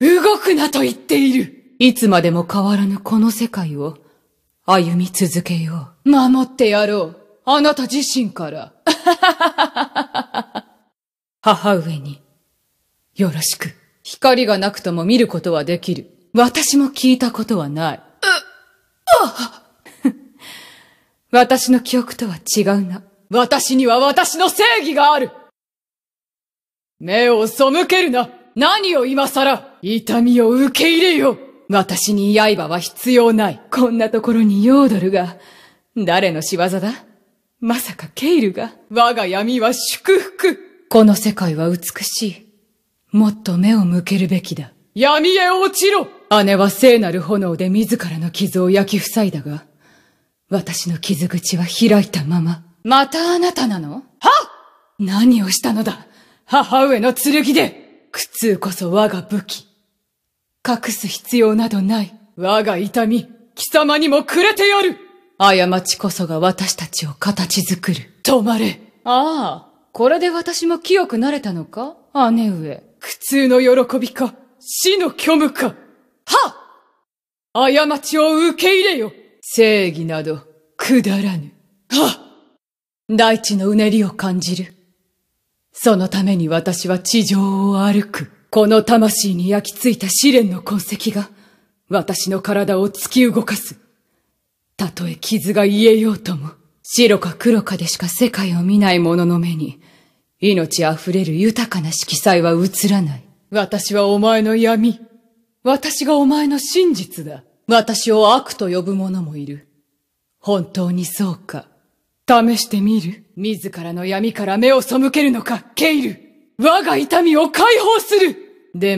動くなと言っているいつまでも変わらぬこの世界を歩み続けよう。守ってやろう。あなた自身から。母上に、よろしく。光がなくとも見ることはできる。私も聞いたことはない。私の記憶とは違うな。私には私の正義がある目を背けるな何を今更痛みを受け入れよ私に刃は必要ない。こんなところにヨードルが、誰の仕業だまさかケイルが、我が闇は祝福この世界は美しい。もっと目を向けるべきだ。闇へ落ちろ姉は聖なる炎で自らの傷を焼き塞いだが、私の傷口は開いたまま。またあなたなのは何をしたのだ母上の剣で苦痛こそ我が武器。隠す必要などない。我が痛み、貴様にもくれてやる過ちこそが私たちを形作る。止まれああ、これで私も清くなれたのか姉上。苦痛の喜びか、死の虚無か。は過ちを受け入れよ正義など、くだらぬ。は大地のうねりを感じる。そのために私は地上を歩く。この魂に焼き付いた試練の痕跡が、私の体を突き動かす。たとえ傷が癒えようとも、白か黒かでしか世界を見ない者の目に、命あふれる豊かな色彩は映らない。私はお前の闇。私がお前の真実だ。私を悪と呼ぶ者もいる。本当にそうか。試してみる自らの闇から目を背けるのか、ケイル我が痛みを解放するで